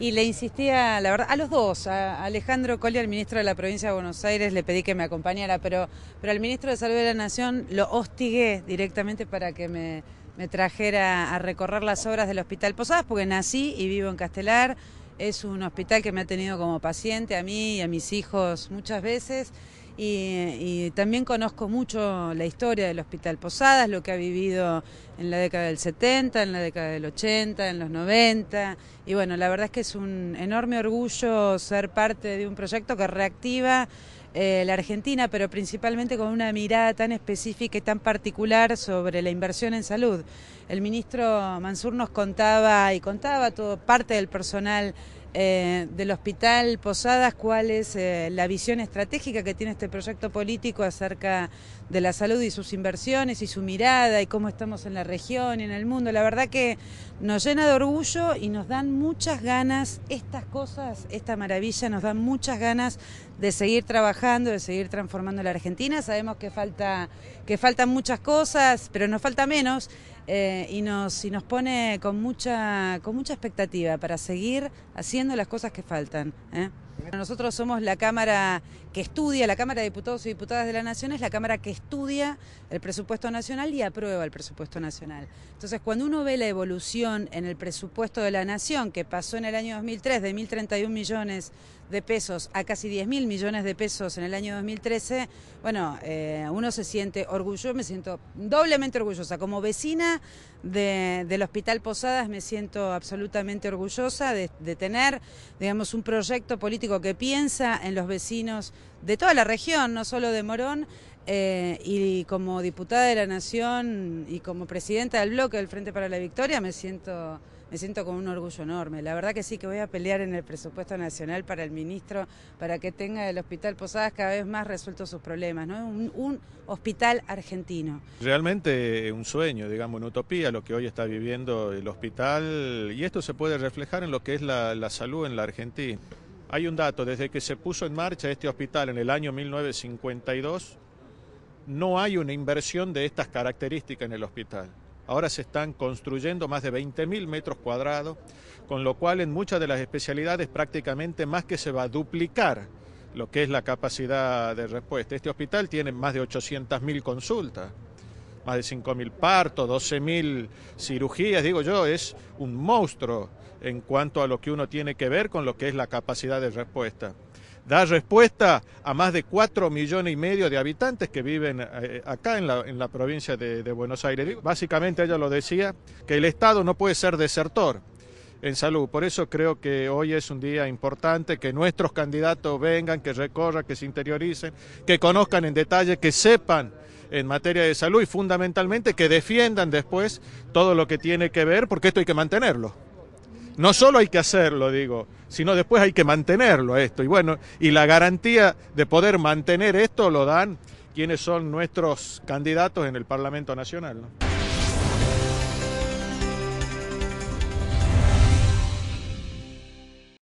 y le insistía, la verdad, a los dos, a Alejandro Colli, al ministro de la provincia de Buenos Aires, le pedí que me acompañara, pero, pero al ministro de Salud de la Nación lo hostigué directamente para que me, me trajera a recorrer las obras del Hospital Posadas, porque nací y vivo en Castelar. Es un hospital que me ha tenido como paciente a mí y a mis hijos muchas veces y, también conozco mucho la historia del Hospital Posadas, lo que ha vivido en la década del 70, en la década del 80, en los 90. Y bueno, la verdad es que es un enorme orgullo ser parte de un proyecto que reactiva eh, la Argentina, pero principalmente con una mirada tan específica y tan particular sobre la inversión en salud. El ministro Mansur nos contaba y contaba todo parte del personal eh, del Hospital Posadas cuál es eh, la visión estratégica que tiene este proyecto político acerca de la salud y sus inversiones y su mirada y cómo estamos en la región y en el mundo. La verdad que nos llena de orgullo y nos dan muchas ganas, estas cosas, esta maravilla, nos dan muchas ganas de seguir trabajando, de seguir transformando la Argentina. Sabemos que, falta, que faltan muchas cosas, pero nos falta menos. Eh, y, nos, nos pone con mucha, con mucha expectativa para seguir haciendo las cosas que faltan. ¿eh? Nosotros somos la Cámara que estudia, la Cámara de Diputados y Diputadas de la Nación es la Cámara que estudia el presupuesto nacional y aprueba el presupuesto nacional. Entonces, cuando uno ve la evolución en el presupuesto de la Nación, que pasó en el año 2003 de 1.031 millones de pesos a casi 10.000 millones de pesos en el año 2013, bueno, eh, uno se siente orgulloso, me siento doblemente orgullosa. Como vecina del Hospital Posadas me siento absolutamente orgullosa de tener, digamos, un proyecto político que piensa en los vecinos de toda la región, no solo de Morón, eh, y como diputada de la Nación y como presidenta del bloque del Frente para la Victoria me siento, me siento con un orgullo enorme. La verdad que sí que voy a pelear en el presupuesto nacional para el ministro, para que tenga el Hospital Posadas cada vez más resueltos sus problemas, ¿no? Un, hospital argentino. Realmente eh, un sueño, digamos, una utopía lo que hoy está viviendo el hospital y esto se puede reflejar en lo que es la salud en la Argentina. Hay un dato, desde que se puso en marcha este hospital en el año 1952, no hay una inversión de estas características en el hospital. Ahora se están construyendo más de 20.000 metros cuadrados, con lo cual en muchas de las especialidades prácticamente más que se va a duplicar lo que es la capacidad de respuesta. Este hospital tiene más de 800.000 consultas más de 5.000 partos, 12.000 cirugías, digo yo, es un monstruo en cuanto a lo que uno tiene que ver con lo que es la capacidad de respuesta. Da respuesta a más de 4 millones y medio de habitantes que viven eh, acá en la, provincia de, de Buenos Aires. Básicamente ella lo decía, que el Estado no puede ser desertor en salud. Por eso creo que hoy es un día importante que nuestros candidatos vengan, que recorran, que se interioricen, que conozcan en detalle, que sepan en materia de salud y fundamentalmente que defiendan después todo lo que tiene que ver, porque esto hay que mantenerlo. No solo hay que hacerlo, digo, sino después hay que mantenerlo esto. Y bueno, y la garantía de poder mantener esto lo dan quienes son nuestros candidatos en el Parlamento Nacional.